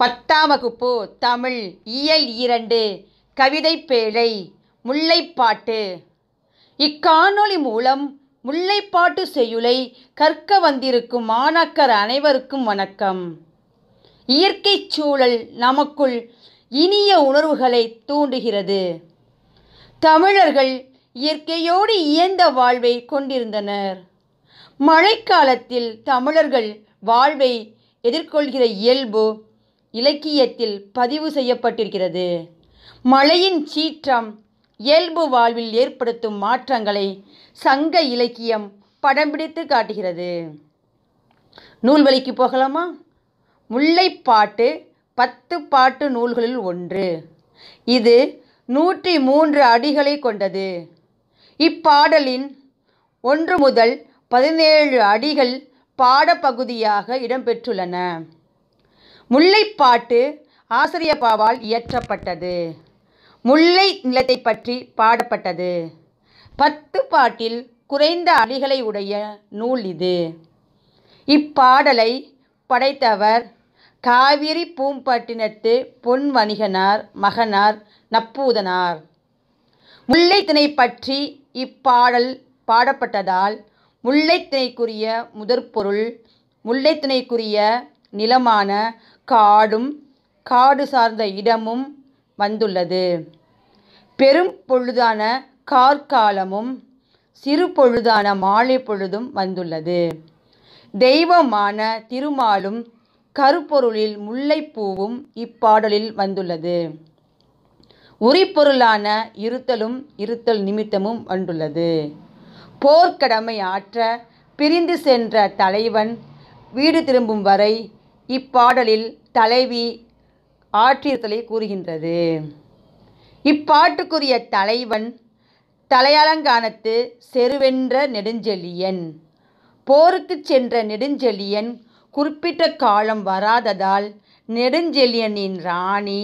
பத்தாம் வகுப்பு தமிழ் இயல் இரண்டு கவிதை பேழை முல்லைப்பாட்டு இக்காணொளி மூலம் முல்லைப்பாட்டு செய்யுளை கற்க வந்திருக்கும் மாணாக்கர் அனைவருக்கும் வணக்கம் இயற்கை சூழல் நமக்குள் இனிய உணர்வுகளை தூண்டுகிறது தமிழர்கள் இயற்கையோடு இயந்த வாழ்வை கொண்டிருந்தனர் மழைக்காலத்தில் தமிழர்கள் வாழ்வை எதிர்கொள்கிற இயல்பு இலக்கியத்தில் பதிவு செய்யப்பட்டிருக்கிறது மழையின் சீற்றம் இயல்பு வாழ்வில் ஏற்படுத்தும் மாற்றங்களை சங்க இலக்கியம் படம் பிடித்து காட்டுகிறது நூல்வழிக்கு போகலாமா முல்லைப்பாட்டு பத்து பாட்டு நூல்களில் ஒன்று இது நூற்றி மூன்று அடிகளை கொண்டது இப்பாடலின் ஒன்று முதல் பதினேழு அடிகள் பாடப்பகுதியாக இடம்பெற்றுள்ளன முல்லைப்பாட்டு ஆசிரியப்பாவால் இயற்றப்பட்டது முல்லை நிலத்தை பற்றி பாடப்பட்டது பத்து பாட்டில் குறைந்த அடிகளை உடைய நூல் இது இப்பாடலை படைத்தவர் காவிரி பூம்பட்டினத்து பொன் வணிகனார் மகனார் நப்பூதனார் முல்லைத்திணை பற்றி இப்பாடல் பாடப்பட்டதால் முல்லைத்திணைக்குரிய முதற்பொருள் முல்லைத்திணைக்குரிய நிலமான காடும் காடு சார்ந்த இடமும் வந்துள்ளது பெரும் பொழுதான கார்காலமும் சிறு பொழுதான மாலை பொழுதும் வந்துள்ளது தெய்வமான திருமாலும் கருப்பொருளில் முல்லைப்பூவும் இப்பாடலில் வந்துள்ளது உரிப்பொருளான இருத்தலும் இருத்தல் நிமித்தமும் வந்துள்ளது போர்க்கடமை ஆற்ற பிரிந்து சென்ற தலைவன் வீடு திரும்பும் வரை இப்பாடலில் தலைவி ஆற்றியர்களை கூறுகின்றது இப்பாட்டுக்குரிய தலைவன் தலையாலங்கானத்து செருவென்ற நெடுஞ்செழியன் போருக்கு சென்ற நெடுஞ்செழியன் குறிப்பிட்ட காலம் வராததால் நெடுஞ்செழியனின் ராணி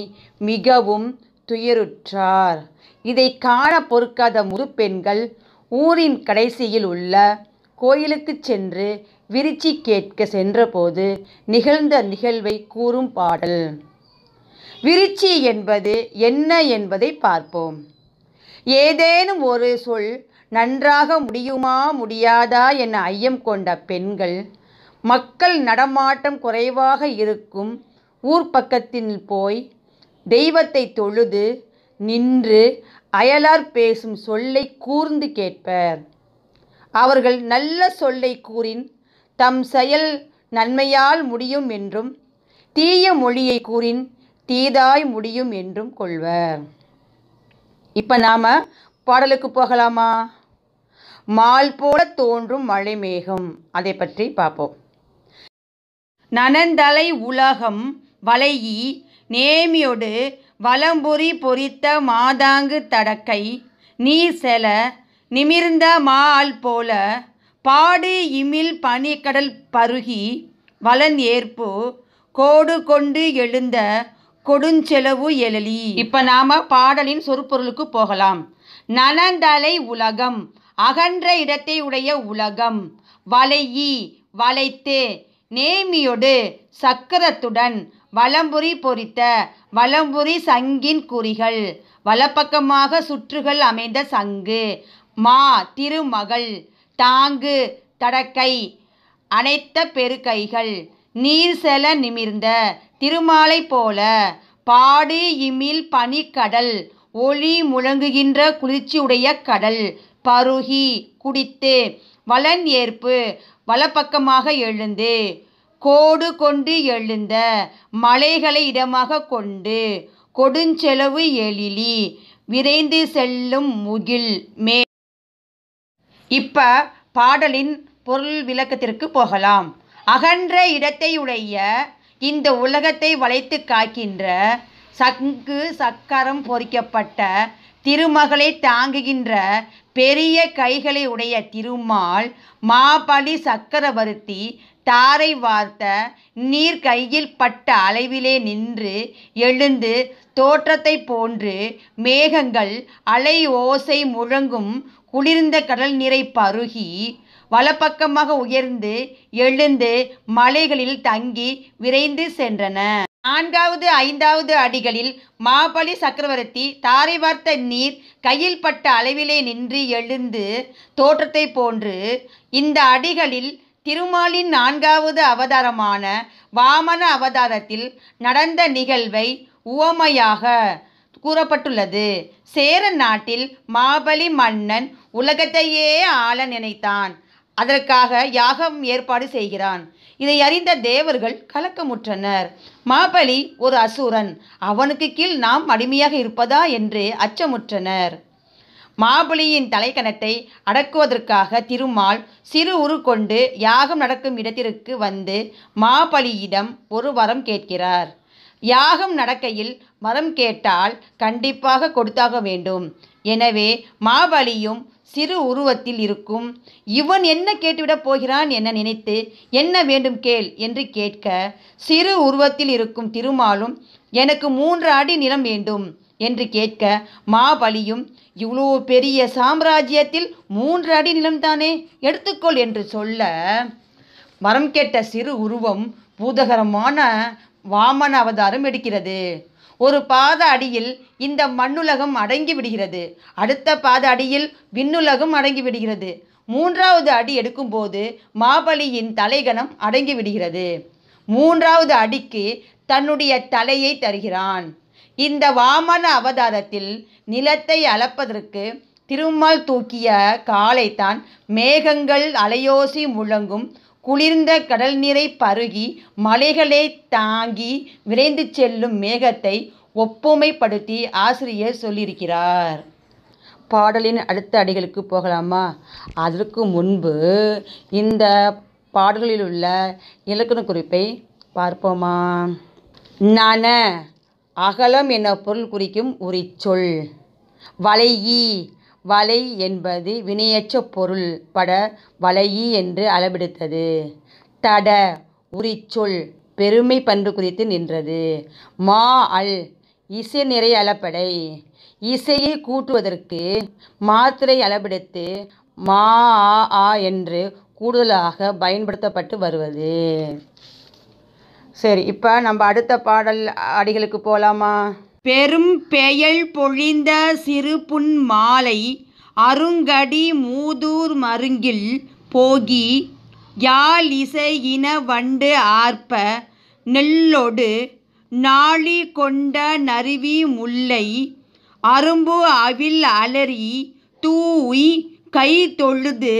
மிகவும் துயருற்றார் இதை காண பொறுக்காத முறுப்பெண்கள் ஊரின் கடைசியில் உள்ள கோயிலுக்குச் சென்று விரிச்சி கேட்க சென்றபோது நிகழ்ந்த நிகழ்வை கூறும் பாடல் விரிச்சி என்பது என்ன என்பதைப் பார்ப்போம் ஏதேனும் ஒரு சொல் நன்றாக முடியுமா முடியாதா என ஐயம் கொண்ட பெண்கள் மக்கள் நடமாட்டம் குறைவாக இருக்கும் ஊர் பக்கத்தில் போய் தெய்வத்தை தொழுது நின்று அயலார் பேசும் சொல்லை கூர்ந்து கேட்பர் அவர்கள் நல்ல சொல்லை கூறின் தம் செயல் நன்மையால் முடியும் என்றும் தீய மொழியை கூறின் தீதாய் முடியும் என்றும் கொள்வர் இப்போ நாம் பாடலுக்கு போகலாமா மால் போல தோன்றும் மழை மேகம் அதை பற்றி பார்ப்போம் நனந்தலை உலகம் வளையி நேமியொடு வலம்பொறி பொறித்த மாதாங்கு தடக்கை நீர் செல நிமிர்ந்த மால் போல பாடு இமில் பனிக்கடல் பருகி வளன் ஏற்பு கோடு கொண்டு எழுந்த கொடுஞ்செலவு எழலி இப்போ நாம் பாடலின் சொற்பொருளுக்கு போகலாம் நனந்தலை உலகம் அகன்ற இடத்தை உடைய உலகம் வலையி வளைத்து நேமியொடு சக்கரத்துடன் வலம்புரி பொறித்த வலம்புரி சங்கின் குறிகள் வலப்பக்கமாக சுற்றுகள் அமைந்த சங்கு மா திருமகள் தாங்கு தடக்கை அனைத்த பெருக்கைகள் செல நிமிர்ந்த திருமாலை போல பாடு இமில் பனிக்கடல் ஒளி முழங்குகின்ற குளிர்ச்சியுடைய கடல் பருகி குடித்து வளன் ஏற்பு வலப்பக்கமாக எழுந்து கோடு கொண்டு எழுந்த மலைகளை இடமாக கொண்டு கொடுஞ்செலவு எழிலி விரைந்து செல்லும் முகில் மே இப்போ பாடலின் பொருள் விளக்கத்திற்கு போகலாம் அகன்ற இடத்தை உடைய இந்த உலகத்தை வளைத்து காக்கின்ற சங்கு சக்கரம் பொறிக்கப்பட்ட திருமகளை தாங்குகின்ற பெரிய கைகளை உடைய திருமால் மாபலி சக்கரவர்த்தி தாரை வார்த்த நீர் கையில் பட்ட அளவிலே நின்று எழுந்து தோற்றத்தை போன்று மேகங்கள் அலை ஓசை முழங்கும் குளிர்ந்த கடல் நீரை பருகி வலப்பக்கமாக உயர்ந்து எழுந்து மலைகளில் தங்கி விரைந்து சென்றன நான்காவது ஐந்தாவது அடிகளில் மாபலி சக்கரவர்த்தி தாரை வார்த்த நீர் கையில் பட்ட அளவிலே நின்று எழுந்து தோற்றத்தை போன்று இந்த அடிகளில் திருமாலின் நான்காவது அவதாரமான வாமன அவதாரத்தில் நடந்த நிகழ்வை உவமையாக கூறப்பட்டுள்ளது சேர நாட்டில் மாபலி மன்னன் உலகத்தையே ஆள நினைத்தான் அதற்காக யாகம் ஏற்பாடு செய்கிறான் இதை அறிந்த தேவர்கள் கலக்கமுற்றனர் மாபலி ஒரு அசுரன் அவனுக்கு கீழ் நாம் அடிமையாக இருப்பதா என்று அச்சமுற்றனர் மாபலியின் தலைக்கணத்தை அடக்குவதற்காக திருமால் சிறு உரு கொண்டு யாகம் நடக்கும் இடத்திற்கு வந்து மாபலியிடம் ஒரு வரம் கேட்கிறார் யாகம் நடக்கையில் மதம் கேட்டால் கண்டிப்பாக கொடுத்தாக வேண்டும் எனவே மாபலியும் சிறு உருவத்தில் இருக்கும் இவன் என்ன கேட்டுவிடப் போகிறான் என நினைத்து என்ன வேண்டும் கேள் என்று கேட்க சிறு உருவத்தில் இருக்கும் திருமாலும் எனக்கு மூன்று அடி நிலம் வேண்டும் என்று கேட்க மாபலியும் இவ்வளோ பெரிய சாம்ராஜ்யத்தில் மூன்று அடி நிலம்தானே எடுத்துக்கொள் என்று சொல்ல மரம் கேட்ட சிறு உருவம் பூதகரமான வாமன அவதாரம் எடுக்கிறது ஒரு பாத அடியில் இந்த மண்ணுலகம் அடங்கி விடுகிறது அடுத்த பாத அடியில் விண்ணுலகம் அடங்கி விடுகிறது மூன்றாவது அடி எடுக்கும்போது மாபலியின் தலைகணம் அடங்கி விடுகிறது மூன்றாவது அடிக்கு தன்னுடைய தலையை தருகிறான் இந்த வாமன அவதாரத்தில் நிலத்தை அளப்பதற்கு திருமால் தூக்கிய காலை தான் மேகங்கள் அலையோசி முழங்கும் குளிர்ந்த கடல் நீரை பருகி மலைகளை தாங்கி விரைந்து செல்லும் மேகத்தை ஒப்புமைப்படுத்தி ஆசிரியர் சொல்லியிருக்கிறார் பாடலின் அடுத்த அடிகளுக்கு போகலாமா அதற்கு முன்பு இந்த பாடல்களில் உள்ள இலக்கண குறிப்பை பார்ப்போமா நன அகலம் என பொருள் குறிக்கும் உரிச்சொல் வளையி வலை என்பது வினையச்ச பொருள் பட வலையி என்று அளபெடுத்தது தட உரிச்சொல் பெருமை பண்பு குறித்து நின்றது மா அல் இசை நிறை அளப்படை இசையை கூட்டுவதற்கு மாத்திரை அளபெடுத்து மா ஆ என்று கூடுதலாக பயன்படுத்தப்பட்டு வருவது சரி இப்போ நம்ம அடுத்த பாடல் அடிகளுக்கு போகலாமா பெரும் பெயல் பொழிந்த சிறுபுன் மாலை அருங்கடி மூதூர் மருங்கில் போகி யாலிசையின வண்டு ஆர்ப்ப நெல்லொடு நாளி கொண்ட நருவி முல்லை அரும்பு அவில் அலறி தூய் கை தொழுது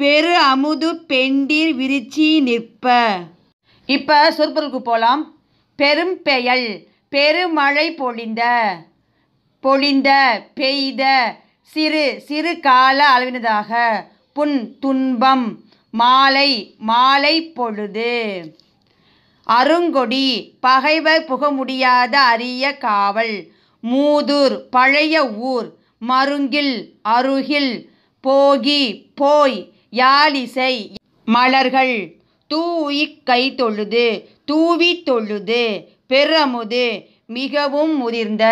பெரு அமுது பெண்டிர் விரிச்சி நிற்ப இப்போ சொற்பொருளுக்கு போகலாம் பெரும் பெயல் பெருமழை பொழிந்த பொழிந்த பெய்த சிறு சிறு கால அளவினதாக புன் துன்பம் மாலை மாலை பொழுது அருங்கொடி பகைவர் புக முடியாத அரிய காவல் மூதூர் பழைய ஊர் மருங்கில் அருகில் போகி போய் யாழிசை மலர்கள் தூயிக் கை தொழுது தூவி தொழுது பெருமுது மிகவும் முதிர்ந்த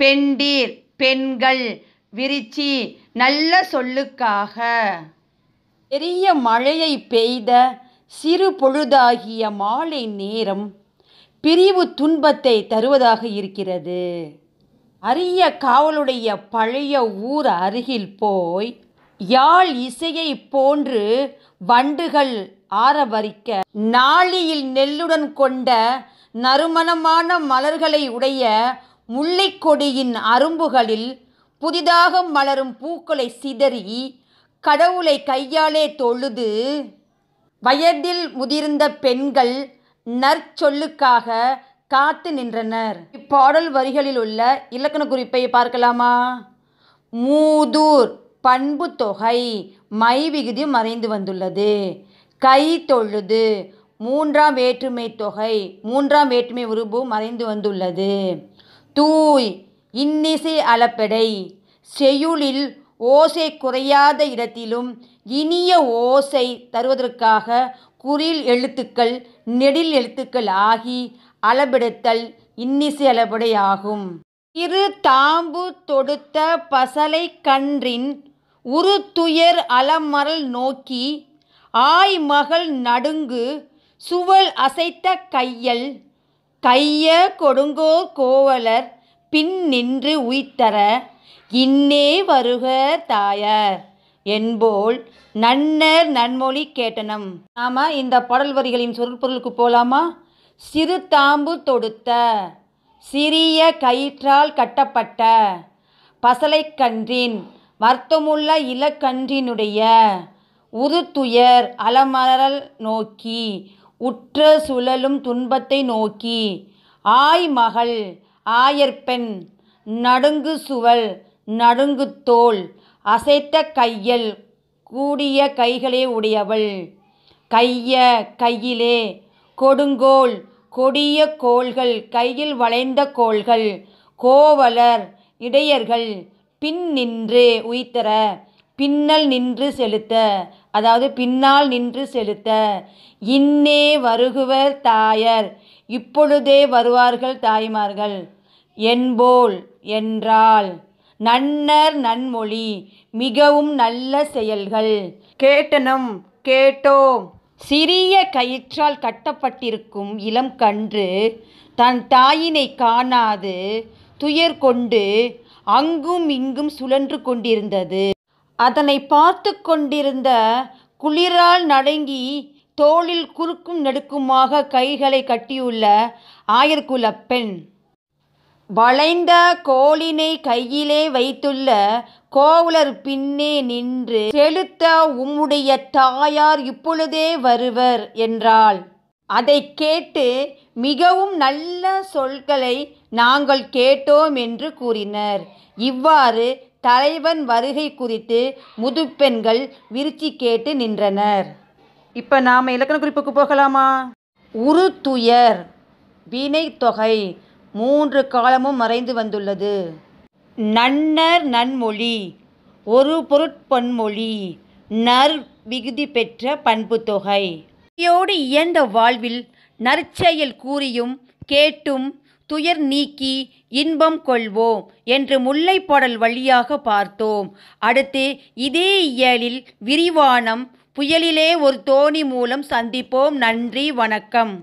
பெண்டீர் பெண்கள் விரிச்சி நல்ல சொல்லுக்காக பெரிய மழையை பெய்த சிறு பொழுதாகிய மாலை நேரம் பிரிவு துன்பத்தை தருவதாக இருக்கிறது அரிய காவலுடைய பழைய ஊர் அருகில் போய் யாழ் இசையை போன்று வண்டுகள் ஆரவரிக்க நாளியில் நெல்லுடன் கொண்ட நறுமணமான மலர்களை உடைய முல்லைக்கொடியின் அரும்புகளில் புதிதாக மலரும் பூக்களை சிதறி கடவுளை கையாலே தொழுது வயதில் முதிர்ந்த பெண்கள் நற்சொல்லுக்காக காத்து நின்றனர் இப்பாடல் வரிகளில் உள்ள இலக்கண குறிப்பை பார்க்கலாமா மூதூர் பண்பு தொகை மை விகுதி மறைந்து வந்துள்ளது கை தொழுது மூன்றாம் வேற்றுமை தொகை மூன்றாம் வேற்றுமை உருபு மறைந்து வந்துள்ளது தூய் இன்னிசை அளப்படை செயுளில் ஓசை குறையாத இடத்திலும் இனிய ஓசை தருவதற்காக குறில் எழுத்துக்கள் நெடில் எழுத்துக்கள் ஆகி அளபெடுத்தல் இன்னிசை அளபடை ஆகும் இரு தாம்பு தொடுத்த பசலை கன்றின் உரு துயர் அலமரல் நோக்கி ஆய் மகள் நடுங்கு சுவல் அசைத்த கையல் கைய கொடுங்கோ கோவலர் பின் நின்று உய்தர இன்னே வருக தாயார் என்போல் நன்னர் நன்மொழி கேட்டனம் நாம் இந்த பாடல் வரிகளின் சொற்பொருளுக்கு போலாமா சிறு தாம்பு தொடுத்த சிறிய கயிற்றால் கட்டப்பட்ட பசலைக்கன்றின் வருத்தமுள்ள இலக்கன்றினுடைய உருத்துயர் அலமரல் நோக்கி உற்ற சுழலும் துன்பத்தை நோக்கி ஆய் மகள் ஆயர்பெண் நடுங்கு சுவல் நடுங்கு தோல் அசைத்த கையல் கூடிய கைகளே உடையவள் கைய கையிலே கொடுங்கோல் கொடிய கோள்கள் கையில் வளைந்த கோள்கள் கோவலர் இடையர்கள் பின் நின்று உயித்தர பின்னல் நின்று செலுத்த அதாவது பின்னால் நின்று செலுத்த இன்னே வருகுவர் தாயர் இப்பொழுதே வருவார்கள் தாய்மார்கள் என்போல் என்றால் நன்னர் நன்மொழி மிகவும் நல்ல செயல்கள் கேட்டனும் கேட்டோம் சிறிய கயிற்றால் கட்டப்பட்டிருக்கும் இளம் கன்று தன் தாயினை காணாது துயர் கொண்டு அங்கும் இங்கும் சுழன்று கொண்டிருந்தது அதனை பார்த்து கொண்டிருந்த குளிரால் நடுங்கி தோளில் குறுக்கும் நெடுக்குமாக கைகளை கட்டியுள்ள ஆயர்குல பெண் வளைந்த கோலினை கையிலே வைத்துள்ள கோவலர் பின்னே நின்று செலுத்த உம்முடைய தாயார் இப்பொழுதே வருவர் என்றாள் அதை கேட்டு மிகவும் நல்ல சொல்களை நாங்கள் கேட்டோம் என்று கூறினர் இவ்வாறு தலைவன் வருகை குறித்து முதுப்பெண்கள் விரிச்சி கேட்டு நின்றனர் இப்போ நாம் இலக்கண குறிப்புக்கு போகலாமா உரு துயர் தொகை மூன்று காலமும் மறைந்து வந்துள்ளது நன்னர் நன்மொழி ஒரு பொருட்பொன்மொழி நர் விகுதி பெற்ற பண்பு தொகை இயந்த வாழ்வில் நற்செயல் கூறியும் கேட்டும் துயர் நீக்கி இன்பம் கொள்வோம் என்று பாடல் வழியாக பார்த்தோம் அடுத்து இதே இயலில் விரிவானம் புயலிலே ஒரு தோணி மூலம் சந்திப்போம் நன்றி வணக்கம்